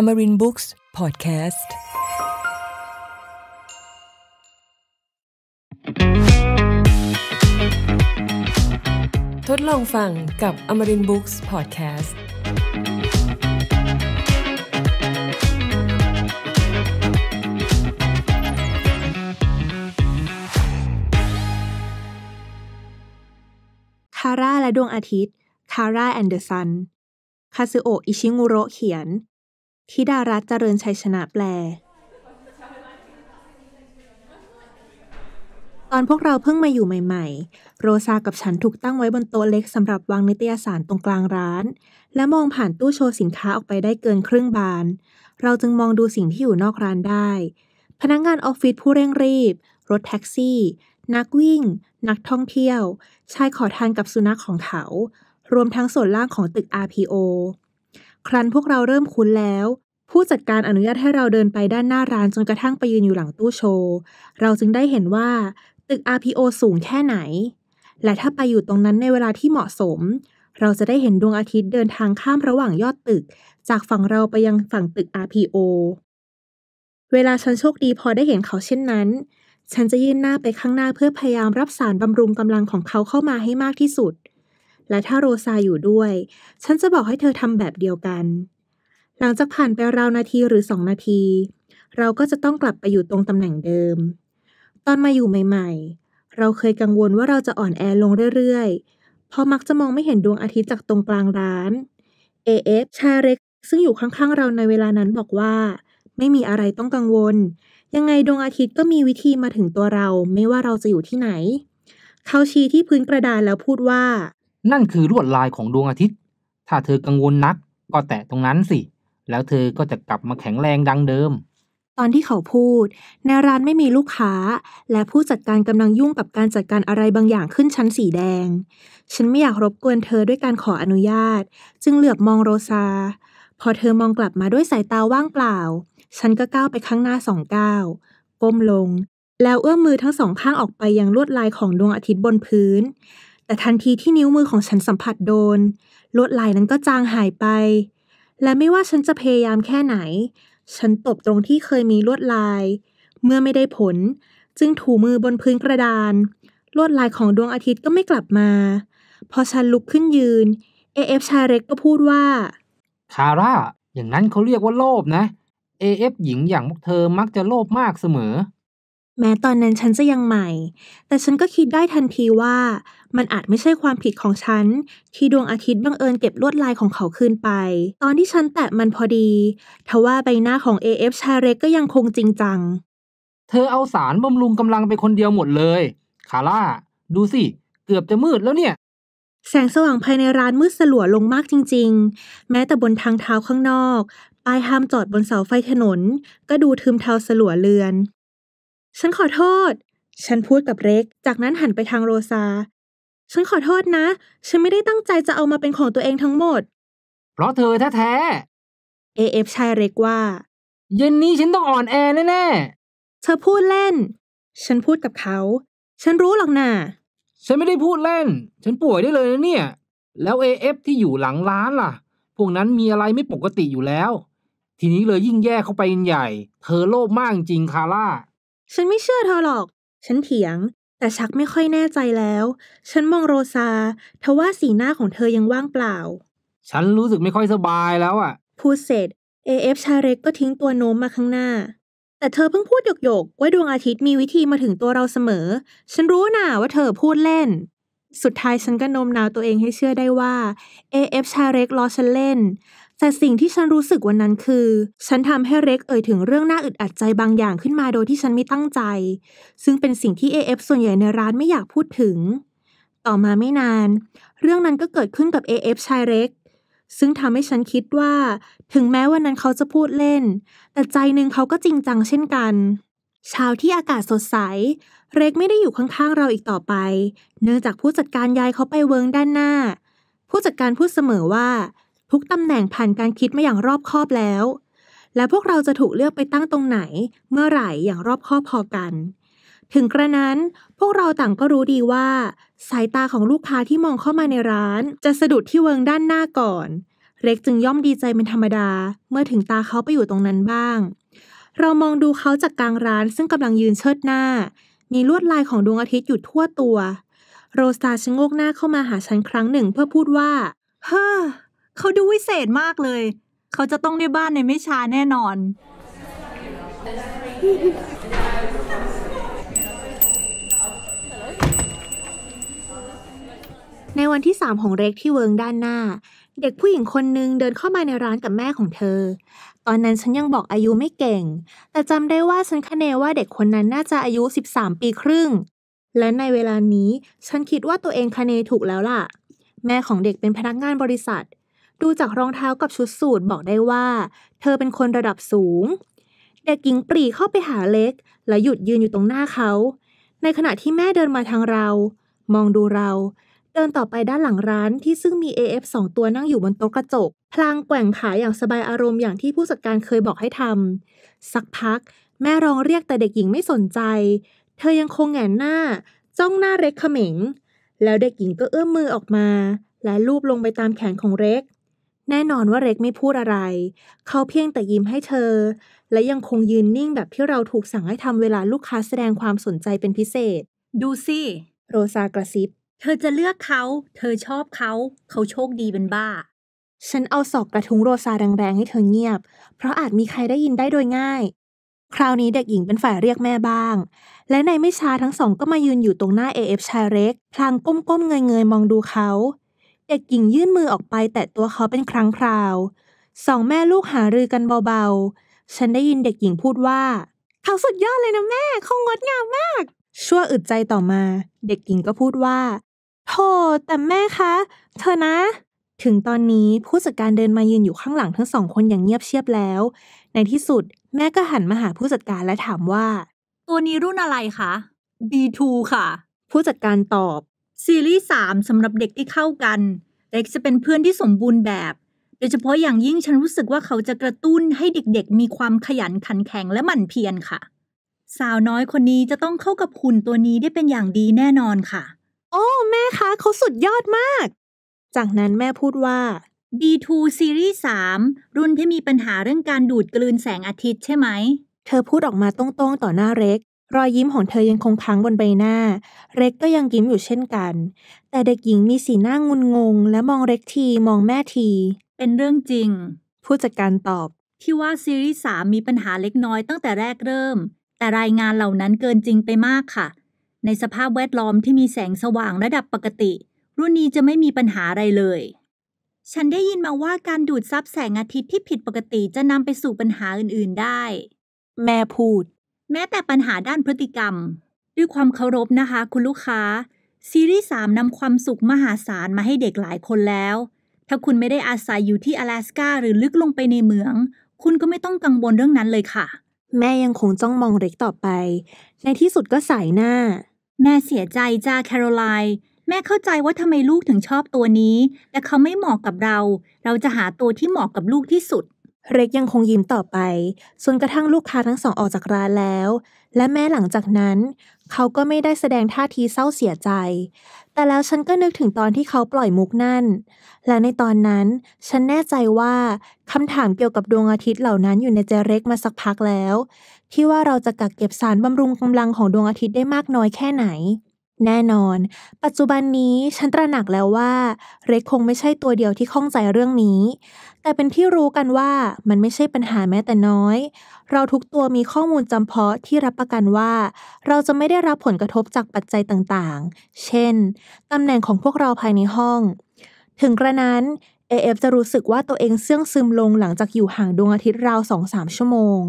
อมรินบุ๊กส์พอดแคสต์ทดลองฟังกับอมรินบุ๊กส์พอดแคสต์คาร่าและดวงอาทิตย์ คาร่าแอนเดอร์สัน คาซูโอะอิชิงุโรเขียนทิดารัตเจริญชัยชนะแปล ตอนพวกเราเพิ่งมาอยู่ใหม่ๆ โรซากับฉันถูกตั้งไว้บนโต๊ะเล็กสำหรับวางนิตยสารตรงกลางร้าน และมองผ่านตู้โชว์สินค้าออกไปได้เกินครึ่งบาน เราจึงมองดูสิ่งที่อยู่นอกร้านได้ พนักงงานออฟฟิศผู้เร่งรีบ รถแท็กซี่ นักวิ่ง นักท่องเที่ยวชายขอทานกับสุนัขของเขารวมทั้งส่วนล่างของตึก RPO ครั้นพวกเราเริ่มคุ้นแล้ว ผู้จัดการอนุญาตให้เราเดินไปด้านหน้าร้านจนกระทั่งไปยืนอยู่หลังตู้โชว์ เราจึงได้เห็นว่าตึก RPO สูงแค่ไหน และถ้าไปอยู่ตรงนั้นในเวลาที่เหมาะสม เราจะได้เห็นดวงอาทิตย์เดินทางข้ามระหว่างยอดตึก จากฝั่งเราไปยังฝั่งตึก RPO เวลาฉันโชคดีพอได้เห็นเขาเช่นนั้น ฉันจะยื่นหน้าไปข้างหน้าเพื่อพยายามรับสารบำรุงกำลังของเขาเข้ามาให้มากที่สุดและถ้าโรซาอยู่ด้วย ฉันจะบอกให้เธอทำแบบเดียวกัน หลังจากผ่านไปราวนาทีหรือสองนาที เราก็จะต้องกลับไปอยู่ตรงตำแหน่งเดิม ตอนมาอยู่ใหม่ๆ เราเคยกังวลว่าเราจะอ่อนแอลงเรื่อยๆเพราะมักจะมองไม่เห็นดวงอาทิตย์จากตรงกลางร้าน AF ชาเล็ก ซึ่งอยู่ข้างๆเราในเวลานั้นบอกว่า ไม่มีอะไรต้องกังวล ยังไงดวงอาทิตย์ก็มีวิธีมาถึงตัวเรา ไม่ว่าเราจะอยู่ที่ไหน เขาชี้ที่พื้นกระดานแล้วพูดว่านั่นคือลวดลายของดวงอาทิตย์ ถ้าเธอกังวลนักก็แตะตรงนั้นสิ แล้วเธอก็จะกลับมาแข็งแรงดังเดิม ตอนที่เขาพูด ในร้านไม่มีลูกค้าและผู้จัดการกำลังยุ่งกับการจัดการอะไรบางอย่างขึ้นชั้นสีแดง ฉันไม่อยากรบกวนเธอด้วยการขออนุญาต จึงเหลือบมองโรซา พอเธอมองกลับมาด้วยสายตาว่างเปล่า ฉันก็ก้าวไปข้างหน้าสองก้าวก้มลง แล้วเอื้อมมือทั้งสองข้างออกไปยังลวดลายของดวงอาทิตย์บนพื้นแต่ทันทีที่นิ้วมือของฉันสัมผัสโดนลวดลายนั้นก็จางหายไป และไม่ว่าฉันจะพยายามแค่ไหน ฉันตบตรงที่เคยมีลวดลาย เมื่อไม่ได้ผล จึงถูมือบนพื้นกระดาน ลวดลายของดวงอาทิตย์ก็ไม่กลับมา พอฉันลุกขึ้นยืนเอฟชายเล็กก็พูดว่าคาร่า อย่างนั้นเขาเรียกว่าโลภนะเอฟหญิงอย่างพวกเธอมักจะโลภมากเสมอ แม้ตอนนั้นฉันจะยังใหม่ แต่ฉันก็คิดได้ทันทีว่ามันอาจไม่ใช่ความผิดของฉัน ที่ดวงอาทิตย์บังเอิญเก็บลวดลายของเขาคืนไป ตอนที่ฉันแตะมันพอดี ทว่าใบหน้าของ AF ชาเรกก็ยังคงจริงจัง เธอเอาสารบำรุงกำลังไปคนเดียวหมดเลยคาร่า ดูสิ เกือบจะมืดแล้วเนี่ย แสงสว่างภายในร้านมืดสลัวลงมากจริง ๆ แม้แต่บนทางเท้าข้างนอกป้ายห้ามจอดบนเสาไฟถนน ก็ดูทึมเทาสลัวเลือน ฉันขอโทษ ฉันพูดกับเร็ก จากนั้นหันไปทางโรซาฉันขอโทษนะ ฉันไม่ได้ตั้งใจจะเอามาเป็นของตัวเองทั้งหมด เพราะเธอแท้้เอฟชายเล็กว่าเย็นนี้ฉันต้องอ่อนแอแน่ๆ เธอพูดเล่น ฉันพูดกับเขา ฉันรู้หรอกนะ่ะ ฉันไม่ได้พูดเล่น ฉันป่วยได้เลยนะเนี่ย แล้วเอฟที่อยู่หลังร้านล่ะ พวกนั้นมีอะไรไม่ปกติอยู่แล้ว ทีนี้เลยยิ่งแย่เข้าไปใหญ่ เธอโลภมากจริงคาร่า ฉันไม่เชื่อเธอหรอก ฉันเถียงแต่ชักไม่ค่อยแน่ใจแล้ว ฉันมองโรซาทว่าสีหน้าของเธอยังว่างเปล่า ฉันรู้สึกไม่ค่อยสบายแล้วอะ่ะ พูดเสร็จเอฟชาเร็กก็ทิ้งตัวโน้มมาข้างหน้า แต่เธอเพิ่งพูดหยกๆว่าดวงอาทิตย์มีวิธีมาถึงตัวเราเสมอ ฉันรู้น่ะว่าเธอพูดเล่น สุดท้าย ฉันก็โน้มนาวตัวเองให้เชื่อได้ว่า เอฟชาเร็กล้อฉันเล่นแต่สิ่งที่ฉันรู้สึกวันนั้นคือ ฉันทำให้เร็กเอ่ยถึงเรื่องน่าอึดอัดใจบางอย่างขึ้นมา โดยที่ฉันไม่ตั้งใจ ซึ่งเป็นสิ่งที่ AF ส่วนใหญ่ในร้านไม่อยากพูดถึง ต่อมาไม่นาน เรื่องนั้นก็เกิดขึ้นกับ AF ชายเร็ก ซึ่งทำให้ฉันคิดว่า ถึงแม้วันนั้นเขาจะพูดเล่น แต่ใจหนึ่งเขาก็จริงจังเช่นกันเช้าที่อากาศสดใสเร็กไม่ได้อยู่ข้างๆเราอีกต่อไป เนื่องจากผู้จัดการยายเขาไปเวิร์งด้านหน้า ผู้จัดการพูดเสมอว่าทุกตำแหน่งผ่านการคิดมาอย่างรอบ คอบแล้ว และพวกเราจะถูกเลือกไปตั้งตรงไหนเมื่อไหร่อย่างรอบ คอบพอกัน ถึงกระนั้น พวกเราต่างก็รู้ดีว่า สายตาของลูกค้าที่มองเข้ามาในร้านจะสะดุดที่เวิงด้านหน้าก่อน เล็กจึงย่อมดีใจเป็นธรรมดา เมื่อถึงตาเขาไปอยู่ตรงนั้นบ้าง เรามองดูเขาจากกลางร้านซึ่งกำลังยืนเชิดหน้า มีลวดลายของดวงอาทิตย์อยู่ทั่วตัว โรสตาชะโงกหน้าเข้ามาหาฉันครั้งหนึ่งเพื่อพูดว่า เฮ้อเขาดูวิเศษมากเลย เขาจะต้องได้บ้านในไม่ช้าแน่นอน ในวันที่ 3 ของเร็กที่เวิงด้านหน้า เด็กผู้หญิงคนหนึ่งเดินเข้ามาในร้านกับแม่ของเธอ ตอนนั้นฉันยังบอกอายุไม่เก่ง แต่จำได้ว่าฉันคเนว่าเด็กคนนั้นน่าจะอายุ 13 ปีครึ่ง และในเวลานี้ฉันคิดว่าตัวเองคเนถูกแล้วล่ะ แม่ของเด็กเป็นพนักงานบริษัทดูจากรองเท้ากับชุดสูทบอกได้ว่า เธอเป็นคนระดับสูง เด็กหญิงปรีเข้าไปหาเล็ก และหยุดยืนอยู่ตรงหน้าเขา ในขณะที่แม่เดินมาทางเรา มองดูเรา เดินต่อไปด้านหลังร้าน ที่ซึ่งมี AF สองตัวนั่งอยู่บนโต๊ะกระจก พลางแกว่งขาอย่างสบายอารมณ์อย่างที่ผู้จัดการเคยบอกให้ทำสักพัก แม่ร้องเรียกแต่เด็กหญิงไม่สนใจ เธอยังคงแหงนหน้า จ้องหน้าเล็กเขม็ง แล้วเด็กหญิงก็เอื้อมมือออกมา และลูบลงไปตามแขนของเล็กแน่นอนว่าเร็กไม่พูดอะไร เขาเพียงแต่ยิ้มให้เธอ และยังคงยืนนิ่งแบบที่เราถูกสั่งให้ทำเวลาลูกค้าแสดงความสนใจเป็นพิเศษ ดูสิ โรซากระซิบเธอจะเลือกเขา เธอชอบเขา เขาโชคดีเป็นบ้า ฉันเอาศอกกระทุ้งโรซาแรงๆให้เธอเงียบ เพราะอาจมีใครได้ยินได้โดยง่าย คราวนี้เด็กหญิงเป็นฝ่ายเรียกแม่บ้าง และในไม่ช้าทั้งสองก็มายืนอยู่ตรงหน้าเอฟชายเร็กพลางก้มๆเงยๆ มองดูเขาเด็กหญิงยื่นมือออกไป แตะตัวเขาเป็นครั้งคราว สองแม่ลูกหารือกันเบาๆฉันได้ยินเด็กหญิงพูดว่าเขาสุดยอดเลยนะแม่เขางดงามมาก ชั่วอึดใจต่อมา เด็กหญิงก็พูดว่าโธ่แต่แม่คะเธอนะ ถึงตอนนี้ผู้จัดการเดินมายืนอยู่ข้างหลังทั้งสองคนอย่างเงียบเชียบแล้ว ในที่สุด แม่ก็หันมาหาผู้จัดการและถามว่า ตัวนี้รุ่นอะไรคะ B2 ค่ะ ผู้จัดการตอบซีรีส์ 3สำหรับเด็กที่เข้ากัน เด็กจะเป็นเพื่อนที่สมบูรณ์แบบโดยเฉพาะอย่างยิ่งฉันรู้สึกว่าเขาจะกระตุ้นให้เด็กๆมีความขยันขันแข็งและหมั่นเพียรค่ะ สาวน้อยคนนี้จะต้องเข้ากับหุ่นตัวนี้ได้เป็นอย่างดีแน่นอนค่ะ โอ้ แม่คะเขาสุดยอดมาก จากนั้นแม่พูดว่า B2 ซีรีส์ 3 รุ่นที่มีปัญหาเรื่องการดูดกลืนแสงอาทิตย์ใช่ไหม เธอพูดออกมาตรงๆ ต่อหน้าเร็กรอยยิ้มของเธอยังคงค้างบนใบหน้า เร็กก็ยังยิ้มอยู่เช่นกัน แต่เด็กหญิงมีสีหน้างุนงง และมองเร็กที มองแม่ที เป็นเรื่องจริง ผู้จัดการตอบ ที่ว่าซีรีส์สามมีปัญหาเล็กน้อยตั้งแต่แรกเริ่ม แต่รายงานเหล่านั้นเกินจริงไปมากค่ะ ในสภาพแวดล้อมที่มีแสงสว่างระดับปกติ รุ่นนี้จะไม่มีปัญหาอะไรเลย ฉันได้ยินมาว่าการดูดซับแสงอาทิตย์ที่ผิดปกติ จะนำไปสู่ปัญหาอื่น ๆ ได้ แม่พูดแม้แต่ปัญหาด้านพฤติกรรม ด้วยความเคารพนะคะคุณลูกค้า ซีรีส์ 3นำความสุขมหาศาลมาให้เด็กหลายคนแล้ว ถ้าคุณไม่ได้อาศัยอยู่ที่阿拉斯加าหรือลึกลงไปในเมือง คุณก็ไม่ต้องกังวลเรื่องนั้นเลยค่ะ แม่ยังคงจ้องมองเล็กต่อไป ในที่สุดก็สายหน้า แม่เสียใจจ้าแคโรไลน์แม่เข้าใจว่าทำไมลูกถึงชอบตัวนี้แต่เขาไม่เหมาะกับเรา เราจะหาตัวที่เหมาะกับลูกที่สุดเร็กยังคงยิ้มต่อไป ส่วนกระทั่งลูกค้าทั้งสองออกจากร้านแล้ว และแม้หลังจากนั้น เขาก็ไม่ได้แสดงท่าทีเศร้าเสียใจ แต่แล้วฉันก็นึกถึงตอนที่เขาปล่อยมุกนั่น และในตอนนั้น ฉันแน่ใจว่าคำถามเกี่ยวกับดวงอาทิตย์เหล่านั้นอยู่ในใจเร็กมาสักพักแล้ว ที่ว่าเราจะกักเก็บสารบำรุงกำลังของดวงอาทิตย์ได้มากน้อยแค่ไหนแน่นอน ปัจจุบันนี้ฉันตระหนักแล้วว่าเรกคงไม่ใช่ตัวเดียวที่ข้องใจเรื่องนี้ แต่เป็นที่รู้กันว่ามันไม่ใช่ปัญหาแม้แต่น้อย เราทุกตัวมีข้อมูลจำเพาะที่รับประกันว่า เราจะไม่ได้รับผลกระทบจากปัจจัยต่างๆ เช่นตำแหน่งของพวกเราภายในห้อง ถึงกระนั้นเอฟจะรู้สึกว่าตัวเองเสื่องซึมลงหลังจากอยู่ห่างดวงอาทิตย์ราวสองสามชั่วโมง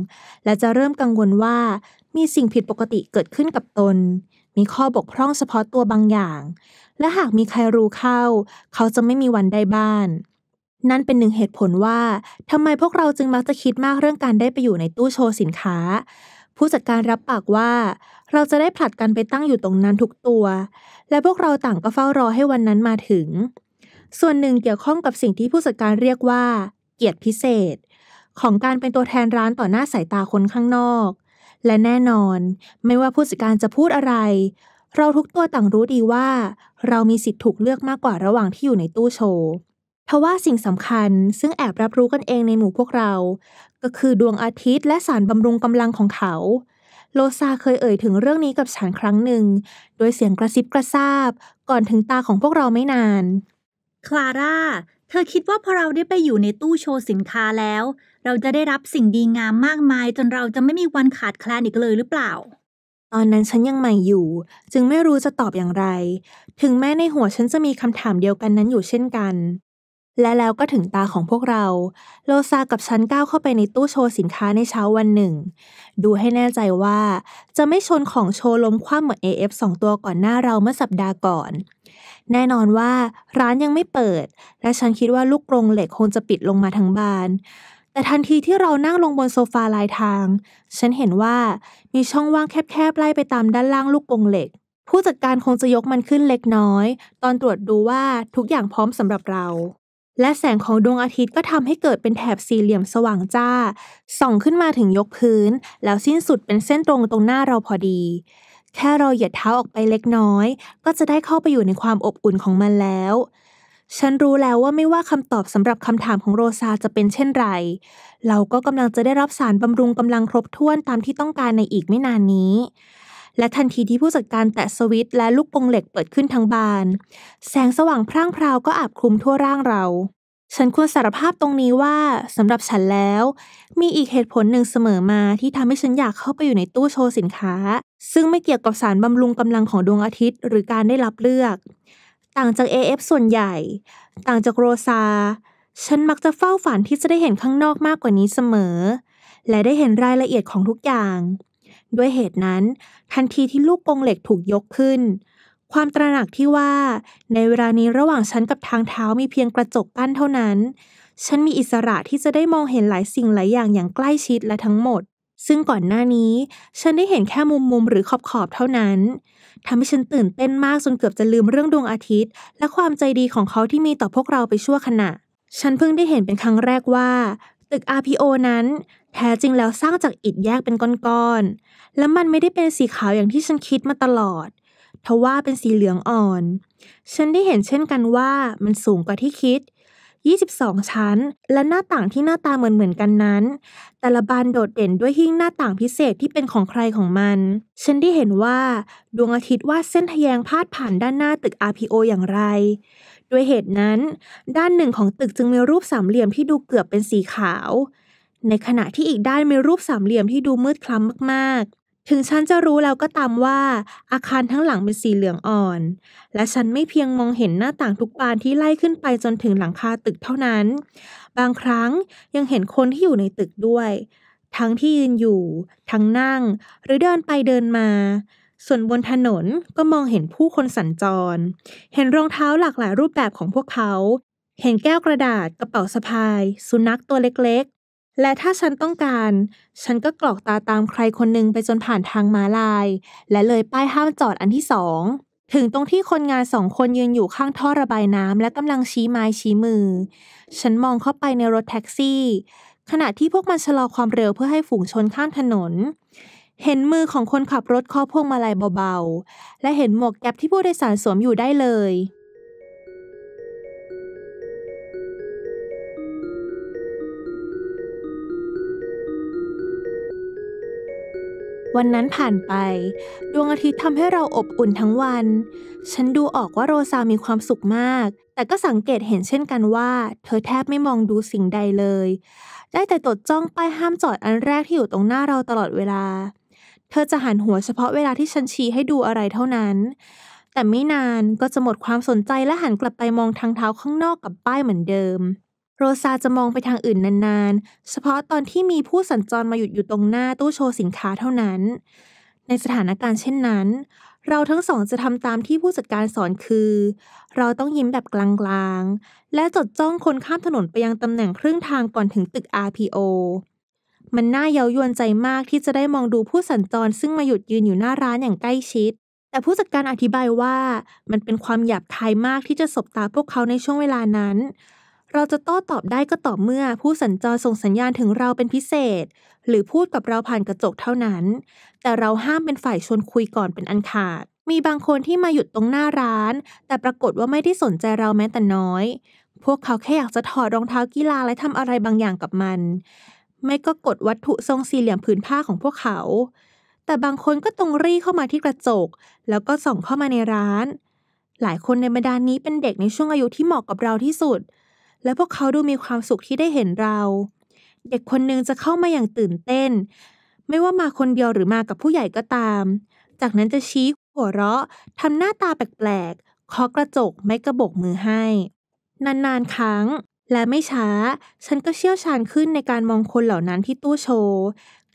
และจะเริ่มกังวลว่ามีสิ่งผิดปกติเกิดขึ้นกับตนมีข้อบกพร่องเฉพาะตัวบางอย่าง และหากมีใครรู้เข้า เขาจะไม่มีวันได้บ้าน นั่นเป็นหนึ่งเหตุผลว่าทำไมพวกเราจึงมักจะคิดมากเรื่องการได้ไปอยู่ในตู้โชว์สินค้า ผู้จัดการรับปากว่า เราจะได้ผลัดกันไปตั้งอยู่ตรงนั้นทุกตัว และพวกเราต่างก็เฝ้ารอให้วันนั้นมาถึง ส่วนหนึ่งเกี่ยวข้องกับสิ่งที่ผู้จัดการเรียกว่า เกียรติพิเศษ ของการเป็นตัวแทนร้านต่อหน้าสายตาคนข้างนอกและแน่นอน ไม่ว่าผู้จัดการจะพูดอะไร เราทุกตัวต่างรู้ดีว่า เรามีสิทธิ์ถูกเลือกมากกว่าระหว่างที่อยู่ในตู้โชว์ทว่าสิ่งสำคัญซึ่งแอบรับรู้กันเองในหมู่พวกเรา ก็คือดวงอาทิตย์และสารบำรุงกำลังของเขา โลซาเคยเอ่ยถึงเรื่องนี้กับฉันครั้งหนึ่ง โดยเสียงกระซิบกระซาบก่อนถึงตาของพวกเราไม่นาน คลาร่าเธอคิดว่าพอเราได้ไปอยู่ในตู้โชว์สินค้าแล้ว เราจะได้รับสิ่งดีงามมากมายจนเราจะไม่มีวันขาดแคลนอีกเลยหรือเปล่า ตอนนั้นฉันยังใหม่อยู่ จึงไม่รู้จะตอบอย่างไร ถึงแม้ในหัวฉันจะมีคำถามเดียวกันนั้นอยู่เช่นกันและแล้วก็ถึงตาของพวกเรา โลซากับฉันก้าวเข้าไปในตู้โชว์สินค้าในเช้าวันหนึ่ง ดูให้แน่ใจว่าจะไม่ชนของโชว์ล้มคว่ำเหมือน AF 2 ตัวก่อนหน้าเราเมื่อสัปดาห์ก่อน แน่นอนว่าร้านยังไม่เปิด และฉันคิดว่าลูกกรงเหล็กคงจะปิดลงมาทั้งบาน แต่ทันทีที่เรานั่งลงบนโซฟาลายทาง ฉันเห็นว่ามีช่องว่างแคบๆไล่ไปตามด้านล่างลูกกรงเหล็ก ผู้จัดการคงจะยกมันขึ้นเล็กน้อย ตอนตรวจดูว่าทุกอย่างพร้อมสำหรับเราและแสงของดวงอาทิตย์ก็ทำให้เกิดเป็นแถบสี่เหลี่ยมสว่างจ้า ส่องขึ้นมาถึงยกพื้น แล้วสิ้นสุดเป็นเส้นตรงตรงหน้าเราพอดี แค่เราเหยียดเท้าออกไปเล็กน้อย ก็จะได้เข้าไปอยู่ในความอบอุ่นของมันแล้ว ฉันรู้แล้วว่าไม่ว่าคำตอบสำหรับคำถามของโรซาจะเป็นเช่นไรเราก็กำลังจะได้รับสารบำรุงกำลังครบถ้วนตามที่ต้องการในอีกไม่นานนี้และทันทีที่ผู้จัดการแตะสวิตช์และลูกปงเหล็กเปิดขึ้นทั้งบาน แสงสว่างพร่างพราวก็อาบคลุมทั่วร่างเรา ฉันควรสารภาพตรงนี้ว่า สำหรับฉันแล้ว มีอีกเหตุผลหนึ่งเสมอมาที่ทำให้ฉันอยากเข้าไปอยู่ในตู้โชว์สินค้า ซึ่งไม่เกี่ยวกับสารบำรุงกำลังของดวงอาทิตย์ หรือการได้รับเลือก ต่างจาก AF ส่วนใหญ่ ต่างจากโรซา ฉันมักจะเฝ้าฝันที่จะได้เห็นข้างนอกมากกว่านี้เสมอ และได้เห็นรายละเอียดของทุกอย่างด้วยเหตุนั้น ทันทีที่ลูกกงเหล็กถูกยกขึ้น ความตระหนักที่ว่า ในเวลานี้ระหว่างฉันกับทางเท้ามีเพียงกระจกกั้นเท่านั้น ฉันมีอิสระที่จะได้มองเห็นหลายสิ่งหลายอย่างอย่างใกล้ชิดและทั้งหมด ซึ่งก่อนหน้านี้ ฉันได้เห็นแค่มุมมุมหรือขอบขอบเท่านั้นทำให้ฉันตื่นเต้นมากจนเกือบจะลืมเรื่องดวงอาทิตย์ และความใจดีของเขาที่มีต่อพวกเราไปชั่วขณะ ฉันเพิ่งได้เห็นเป็นครั้งแรกว่าตึก RPO นั้นแท้จริงแล้วสร้างจากอิฐแยกเป็นก้อนๆ และมันไม่ได้เป็นสีขาวอย่างที่ฉันคิดมาตลอดทว่าเป็นสีเหลืองอ่อน ฉันได้เห็นเช่นกันว่ามันสูงกว่าที่คิด 22 ชั้น และหน้าต่างที่หน้าตาเหมือนเหมือนกันนั้น แต่ละบานโดดเด่นด้วยหิ้งหน้าต่างพิเศษที่เป็นของใครของมัน ฉันได้เห็นว่า ดวงอาทิตย์วาดเส้นทแยงพาดผ่านด้านหน้าตึก RPO อย่างไรด้วยเหตุนั้น ด้านหนึ่งของตึกจึงมีรูปสามเหลี่ยมที่ดูเกือบเป็นสีขาว ในขณะที่อีกด้านมีรูปสามเหลี่ยมที่ดูมืดคล้ำมากๆ ถึงฉันจะรู้แล้วก็ตามว่าอาคารทั้งหลังเป็นสีเหลืองอ่อน และฉันไม่เพียงมองเห็นหน้าต่างทุกบานที่ไล่ขึ้นไปจนถึงหลังคาตึกเท่านั้น บางครั้งยังเห็นคนที่อยู่ในตึกด้วย ทั้งที่ยืนอยู่ ทั้งนั่ง หรือเดินไปเดินมาส่วนบนถนนก็มองเห็นผู้คนสัญจร เห็นรองเท้าหลากหลายรูปแบบของพวกเขา เห็นแก้วกระดาษกระเป๋าสะพาย สุนัขตัวเล็กๆ และถ้าฉันต้องการ ฉันก็กรอกตาตามใครคนหนึ่งไปจนผ่านทางม้าลาย และเลยป้ายห้ามจอดอันที่สองถึงตรงที่คนงานสองคนยืนอยู่ข้างท่อระบายน้ำและกำลังชี้ไม้ชี้มือ ฉันมองเข้าไปในรถแท็กซี่ ขณะที่พวกมันชะลอความเร็วเพื่อให้ฝูงชนข้ามถนนเห็นมือของคนขับรถเคาะพวงมาลัยเบา ๆ และเห็นหมวกแก๊ปที่ผู้โดยสารสวมอยู่ได้เลย วันนั้นผ่านไป ดวงอาทิตย์ทำให้เราอบอุ่นทั้งวัน ฉันดูออกว่าโรซามีความสุขมาก แต่ก็สังเกตเห็นเช่นกันว่า เธอแทบไม่มองดูสิ่งใดเลย ได้แต่ตดจ้องป้ายห้ามจอดอันแรกที่อยู่ตรงหน้าเราตลอดเวลาเธอจะหันหัวเฉพาะเวลาที่ฉันชี้ให้ดูอะไรเท่านั้น แต่ไม่นานก็จะหมดความสนใจและหันกลับไปมองทางเท้าข้างนอกกับป้ายเหมือนเดิม โรซาจะมองไปทางอื่นนานๆ เฉพาะตอนที่มีผู้สัญจรมาหยุดอยู่ตรงหน้าตู้โชว์สินค้าเท่านั้น ในสถานการณ์เช่นนั้น เราทั้งสองจะทำตามที่ผู้จัดการสอนคือ เราต้องยิ้มแบบกลางๆ และจดจ้องคนข้ามถนนไปยังตำแหน่งครึ่งทางก่อนถึงตึก RPO มันน่าเย้ายวนใจมากที่จะได้มองดูผู้สัญจรซึ่งมาหยุดยืนอยู่หน้าร้านอย่างใกล้ชิด แต่ผู้จัดการอธิบายว่า มันเป็นความหยาบคายมากที่จะสบตาพวกเขาในช่วงเวลานั้น เราจะโต้อตอบได้ก็ต่อเมื่อผู้สัญจรส่งสัญญาณถึงเราเป็นพิเศษ หรือพูดกับเราผ่านกระจกเท่านั้น แต่เราห้ามเป็นฝ่ายชวนคุยก่อนเป็นอันขาด มีบางคนที่มาหยุดตรงหน้าร้าน แต่ปรากฏว่าไม่ได้สนใจเราแม้แต่น้อย พวกเขาแค่อยากจะถอดรองเท้ากีฬาและทำอะไรบางอย่างกับมันไม่ก็กดวัตถุทรงสี่เหลี่ยมผืนผ้าของพวกเขา แต่บางคนก็ตรงรีเข้ามาที่กระจก แล้วก็ส่องเข้ามาในร้าน หลายคนในบรรดานี้เป็นเด็กในช่วงอายุที่เหมาะกับเราที่สุด และพวกเขาดูมีความสุขที่ได้เห็นเรา เด็กคนหนึ่งจะเข้ามาอย่างตื่นเต้น ไม่ว่ามาคนเดียวหรือมากับผู้ใหญ่ก็ตาม จากนั้นจะชี้หัวเราะทำหน้าตาแปลกๆเคาะกระจก ไม่กระบกมือให้ นานๆครั้งและไม่ช้า ฉันก็เชี่ยวชาญขึ้นในการมองคนเหล่านั้นที่ตู้โชว์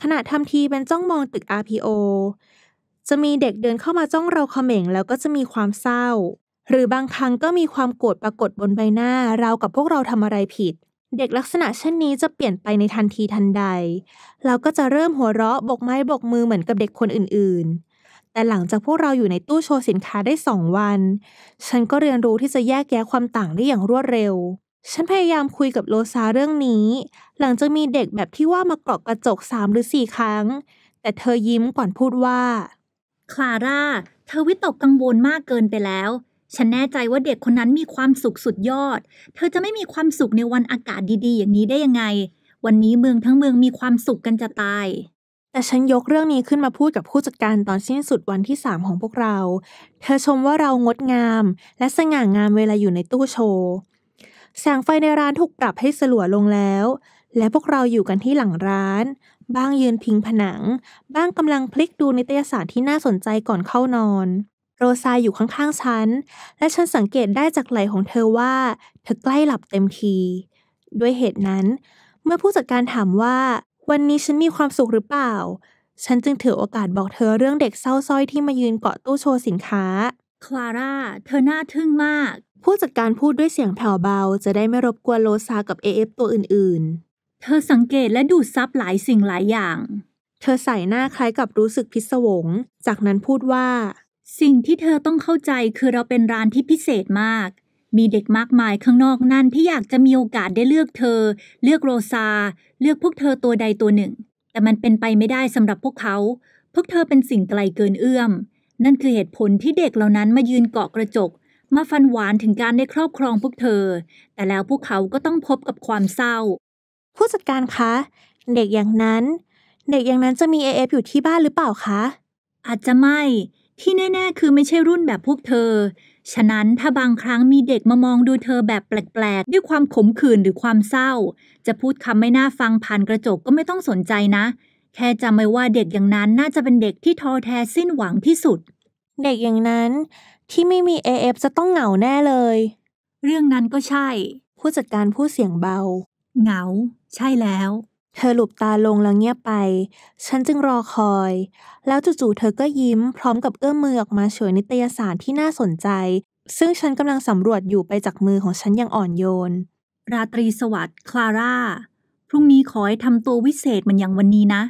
ขณะทำทีเป็นจ้องมองตึก RPO จะมีเด็กเดินเข้ามาจ้องเราเขม่งแล้วก็จะมีความเศร้า หรือบางครั้งก็มีความโกรธปรากฏบนใบหน้าเรากับพวกเราทำอะไรผิด เด็กลักษณะเช่นนี้จะเปลี่ยนไปในทันทีทันใด เราก็จะเริ่มหัวเราะบกไม้บกมือเหมือนกับเด็กคนอื่นๆ แต่หลังจากพวกเราอยู่ในตู้โชว์สินค้าได้สองวัน ฉันก็เรียนรู้ที่จะแยกแยะความต่างได้อย่างรวดเร็วฉันพยายามคุยกับโลซาเรื่องนี้ หลังจากมีเด็กแบบที่ว่ามาเกาะกระจกสามหรือสี่ครั้ง แต่เธอยิ้มก่อนพูดว่าคลาร่าเธอวิตกกังวลมากเกินไปแล้ว ฉันแน่ใจว่าเด็กคนนั้นมีความสุขสุดยอด เธอจะไม่มีความสุขในวันอากาศดีๆอย่างนี้ได้ยังไง วันนี้เมืองทั้งเมืองมีความสุขกันจะตาย แต่ฉันยกเรื่องนี้ขึ้นมาพูดกับผู้จัดการตอนสิ้นสุดวันที่3ของพวกเรา เธอชมว่าเรางดงาม และสง่างามเวลาอยู่ในตู้โชว์แสงไฟในร้านถูกปรับให้สลัวลงแล้ว และพวกเราอยู่กันที่หลังร้าน บ้างยืนพิงผนัง บ้างกำลังพลิกดูนิตยสารที่น่าสนใจก่อนเข้านอน โรซาอยู่ข้างๆฉัน และฉันสังเกตได้จากไหลของเธอว่า เธอใกล้หลับเต็มที ด้วยเหตุนั้น เมื่อผู้จัดการถามว่า วันนี้ฉันมีความสุขหรือเปล่า ฉันจึงถือโอกาสบอกเธอเรื่องเด็กเศร้าส้อยที่มายืนเกาะตู้โชว์สินค้า คลาร่าเธอหน้าทึ่งมากผู้จัดการพูดด้วยเสียงแผ่วเบา จะได้ไม่รบกวนโลซากับเอฟตัวอื่นๆ เธอสังเกตและดูดซับหลายสิ่งหลายอย่าง เธอใส่หน้าคล้ายกับรู้สึกพิศวง จากนั้นพูดว่า สิ่งที่เธอต้องเข้าใจคือเราเป็นร้านที่พิเศษมาก มีเด็กมากมายข้างนอกนั่นที่อยากจะมีโอกาสได้เลือกเธอ เลือกโรซา เลือกพวกเธอตัวใดตัวหนึ่ง แต่มันเป็นไปไม่ได้สำหรับพวกเขาพวกเธอเป็นสิ่งไกลเกินเอื้อม นั่นคือเหตุผลที่เด็กเหล่านั้นมายืนเกาะกระจกมาฟันหวานถึงการได้ครอบครองพวกเธอ แต่แล้วพวกเขา ก็ต้องพบกับความเศร้า ผู้จัดการคะ เด็กอย่างนั้น เด็กอย่างนั้นจะมีเอฟอยู่ที่บ้านหรือเปล่าคะ อาจจะไม่ ที่แน่ๆ คือไม่ใช่รุ่นแบบพวกเธอ ฉะนั้นถ้าบางครั้งมีเด็กมามองดูเธอแบบแปลกๆ ด้วยความขมขื่นหรือความเศร้า จะพูดคำไม่น่าฟังผ่านกระจกก็ไม่ต้องสนใจนะ แค่จำไว้ว่าเด็กอย่างนั้นน่าจะเป็นเด็กที่ท้อแท้สิ้นหวังที่สุด เด็กอย่างนั้นที่ไม่มี AF จะต้องเหงาแน่เลย เรื่องนั้นก็ใช่ ผู้จัดการพูดเสียงเบา เหงา ใช่แล้ว เธอหลบตาลงแล้วเงียบไป ฉันจึงรอคอย แล้วจู่ๆเธอก็ยิ้มพร้อมกับเอื้อมมือออกมาเฉยนิตยสารที่น่าสนใจ ซึ่งฉันกำลังสำรวจอยู่ไปจากมือของฉันอย่างอ่อนโยน ราตรีสวัสดิ์ คลาร่า พรุ่งนี้ขอให้ทำตัววิเศษเหมือนอย่างวันนี้นะ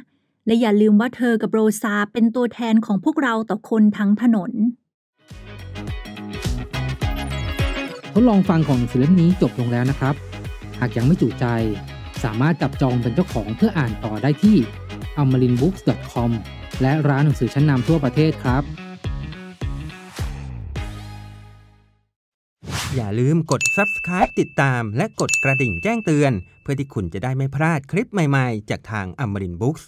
และอย่าลืมว่าเธอกับโรซาเป็นตัวแทนของพวกเราต่อคนทั้งถนนทดลองฟังของหนังสือเล่มนี้จบลงแล้วนะครับ หากยังไม่จุใจ สามารถจับจองเป็นเจ้าของเพื่ออ่านต่อได้ที่ a m a r i n b o o k s c o m และร้านหนังสือชั้นนำทั่วประเทศครับ อย่าลืมกด subscribe ติดตามและกดกระดิ่งแจ้งเตือน เพื่อที่คุณจะได้ไม่พลาดคลิปใหม่ ๆจากทาง a m a r i n Books